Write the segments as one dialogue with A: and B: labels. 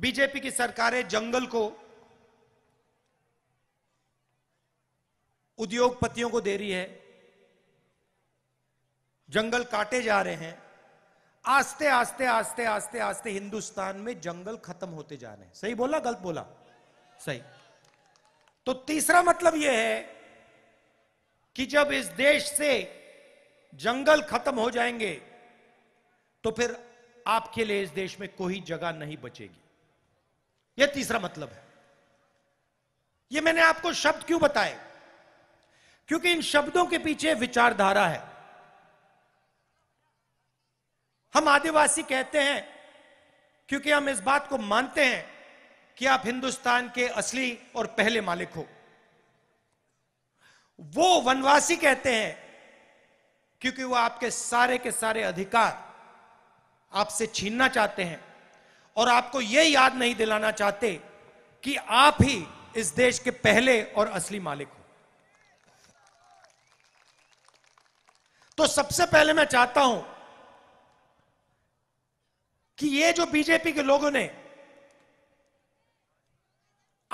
A: BJP की सरकारें जंगल को उद्योगपतियों को दे रही है जंगल काटे जा रहे हैं आस्ते आस्ते आस्ते आस्ते आस्ते हिंदुस्तान में जंगल खत्म होते जा रहे हैं सही बोला गलत बोला सही तो तीसरा मतलब यह है कि जब इस देश से जंगल खत्म हो जाएंगे तो फिर आपके लिए इस देश में कोई जगह नहीं बचेगी ये तीसरा मतलब है यह मैंने आपको शब्द क्यों बताए क्योंकि इन शब्दों के पीछे विचारधारा है हम आदिवासी कहते हैं क्योंकि हम इस बात को मानते हैं कि आप हिंदुस्तान के असली और पहले मालिक हो वो वनवासी कहते हैं क्योंकि वो आपके सारे के सारे अधिकार आपसे छीनना चाहते हैं और आपको यह याद नहीं दिलाना चाहते कि आप ही इस देश के पहले और असली मालिक हो तो सबसे पहले मैं चाहता हूं कि ये जो बीजेपी के लोगों ने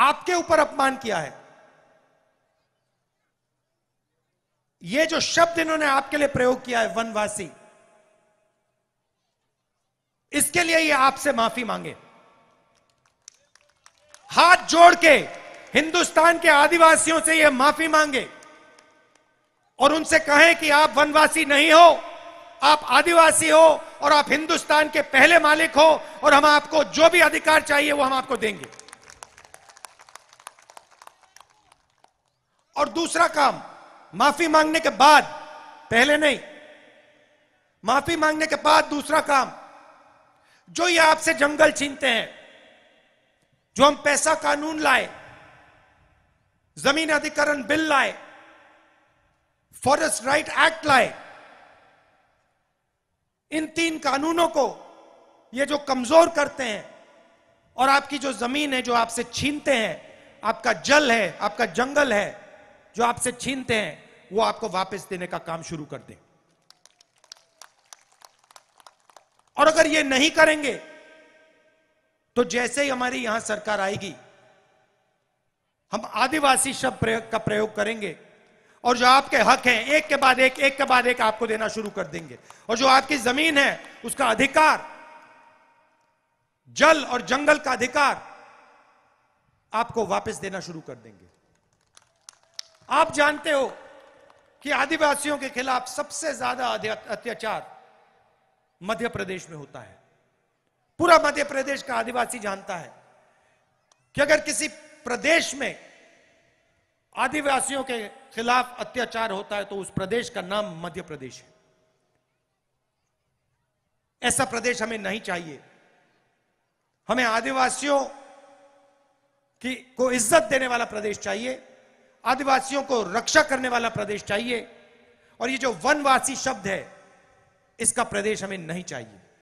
A: आपके ऊपर अपमान किया है ये जो शब्द इन्होंने आपके लिए प्रयोग किया है वनवासी इसके लिए ये आपसे माफी मांगे हाथ जोड़ के हिंदुस्तान के आदिवासियों से यह माफी मांगे और उनसे कहें कि आप वनवासी नहीं हो आप आदिवासी हो और आप हिंदुस्तान के पहले मालिक हो और हम आपको जो भी अधिकार चाहिए वो हम आपको देंगे और दूसरा काम माफी मांगने के बाद पहले नहीं माफी मांगने के बाद दूसरा काम जो ये आपसे जंगल छीनते हैं जो हम पैसा कानून लाए जमीन अधिकरण बिल लाए फॉरेस्ट राइट एक्ट लाए इन तीन कानूनों को ये जो कमजोर करते हैं और आपकी जो जमीन है जो आपसे छीनते हैं आपका जल है आपका जंगल है जो आपसे छीनते हैं वो आपको वापस देने का काम शुरू कर दें और अगर ये नहीं करेंगे तो जैसे ही हमारी यहां सरकार आएगी हम आदिवासी शब्द प्रयोग का प्रयोग करेंगे और जो आपके हक हैं एक के बाद एक एक के बाद एक आपको देना शुरू कर देंगे और जो आपकी जमीन है उसका अधिकार जल और जंगल का अधिकार आपको वापस देना शुरू कर देंगे आप जानते हो कि आदिवासियों के खिलाफ सबसे ज्यादा अत्याचार मध्य प्रदेश में होता है पूरा मध्य प्रदेश का आदिवासी जानता है कि अगर किसी प्रदेश में आदिवासियों के खिलाफ अत्याचार होता है तो उस प्रदेश का नाम मध्य प्रदेश है ऐसा प्रदेश हमें नहीं चाहिए हमें आदिवासियों की को इज्जत देने वाला प्रदेश चाहिए आदिवासियों को रक्षा करने वाला प्रदेश चाहिए और ये जो वनवासी शब्द है इसका प्रदेश हमें नहीं चाहिए